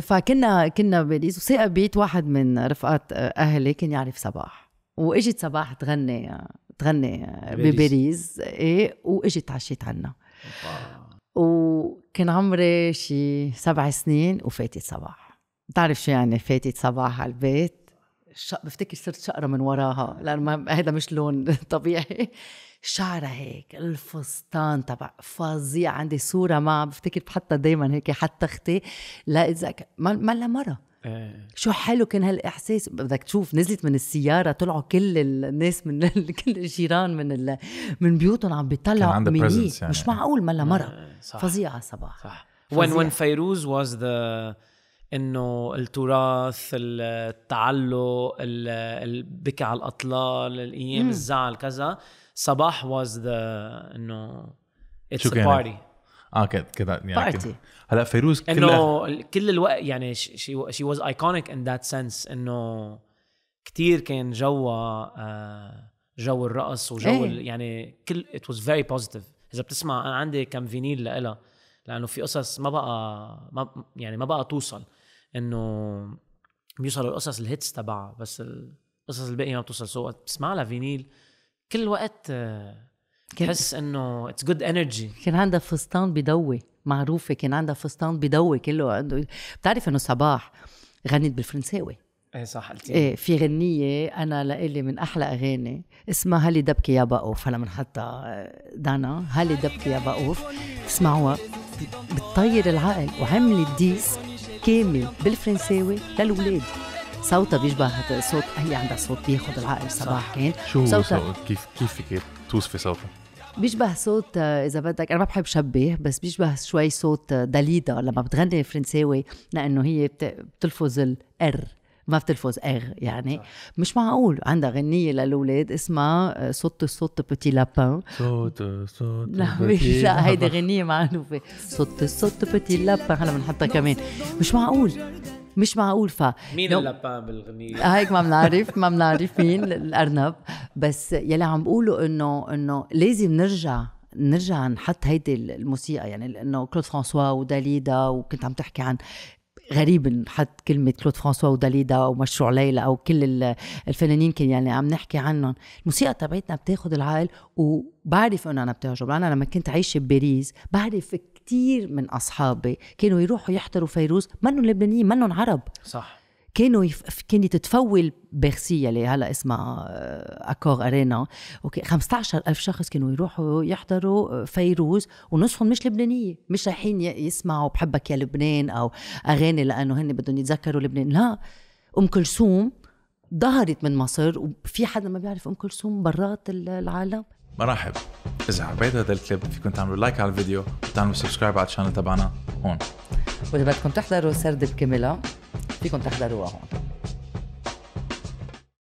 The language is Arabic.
فكنا كنا بباريس وساق بيت واحد من رفقات اهلي كان يعرف صباح واجت صباح تغني تغني بباريس ايه واجت عشيت عنا وكان عمري شي سبع سنين وفاتت صباح بتعرف شو يعني فاتت صباح على البيت ش... بفتكر صرت شقرة من وراها لأن ما هذا مش لون طبيعي شعرها هيك الفستان تبع فظيع عندي صورة ما بفتكر بحطها دايما هيك حتى اختي لا إذا ما, ما لا مرة آه. شو حلو كان هالاحساس بدك تشوف نزلت من السياره طلعوا كل الناس من كل الجيران من ال... من بيوتهم عم بيطلعوا يعني. مش معقول ملا آه، مره فظيعه صباح صح وين when when فيروز was the انه التراث التعلق البكى على الاطلال الايام الزعل كذا صباح واز ذا انه اتس بارتي اه كده كده يعني بارتي هلا فيروز انه كل الوقت يعني شي شي واز ايكونيك ان ذات سنس انه كثير كان جوا آه، جو الرقص وجو ايه. يعني كل ات واز فيري بوزيتيف اذا بتسمع انا عندي كم فينيل لها لانه في قصص ما بقى ما يعني ما بقى توصل انه بيوصلوا القصص الهيتس تبعها بس القصص الباقيه ما بتوصل سو بتسمع لها فينيل كل الوقت آه، بحس انه اتس جود انرجي كان عندها فستان بضوي معروفه كان عندها فستان بضوي كله بتعرف انه صباح غنيت بالفرنساوي ايه صح قلتي ايه في غنية أنا لإلي من أحلى أغاني اسمها هلي دبكي يا بقوف هلا بنحطها آه، دانا هلي دبكي يا بقوف اسمعوها بتطير العقل وعملت ديس كامل بالفرنساوي للولاد صوتها بيشبه صوت هي عندها صوت بياخد العقل صباح كان إيه؟ شو صوتها صوت كيف كيف فيك إيه توصفي صوتها؟ بيشبه صوت آه، اذا بدك انا ما بحب شبه بس بيشبه شوي صوت آه، داليدا لما بتغني فرنساوي لانه هي بتلفظ الار ما بتلفظ اغ يعني صح. مش معقول عندها غنيه للاولاد اسمها آه، صوت صوت بوتي لابان صوت صوت لا لا هيدي غنيه معروفه صوت صوت بوتي لابان هلا بنحطها كمان مش معقول مش معقول ف مين نو... اللبان بالغنية آه، هيك ما بنعرف ما بنعرف مين الارنب بس يلي عم بقوله انه انه لازم نرجع نرجع نحط هيدي الموسيقى يعني لانه كلود فرانسوا وداليدا وكنت عم تحكي عن غريب نحط كلمة كلود فرانسوا وداليدا ومشروع ليلى أو كل الفنانين كان يعني عم نحكي عنهم الموسيقى تبعتنا بتاخد العقل وبعرف أنه أنا بتعجب أنا لما كنت عايشة بباريس بعرف كتير من أصحابي كانوا يروحوا يحضروا فيروز منهم لبنانيين منهم عرب صح كانوا يف... كانت تفوي بيرسي اللي هلا اسمها آه، اكور ارينا اوكي 15000 شخص كانوا يروحوا يحضروا آه، فيروز ونصهم مش لبنانيه مش رايحين يسمعوا بحبك يا لبنان او اغاني لانه هن بدهم يتذكروا لبنان لا ام كلثوم ظهرت من مصر وفي حدا ما بيعرف ام كلثوم برات العالم مرحب اذا حبيت هذا الكليب فيكم تعملوا لايك على الفيديو وتعملوا سبسكرايب على القناه تبعنا هون واذا بدكم تحضروا سرد بكاملها Loire.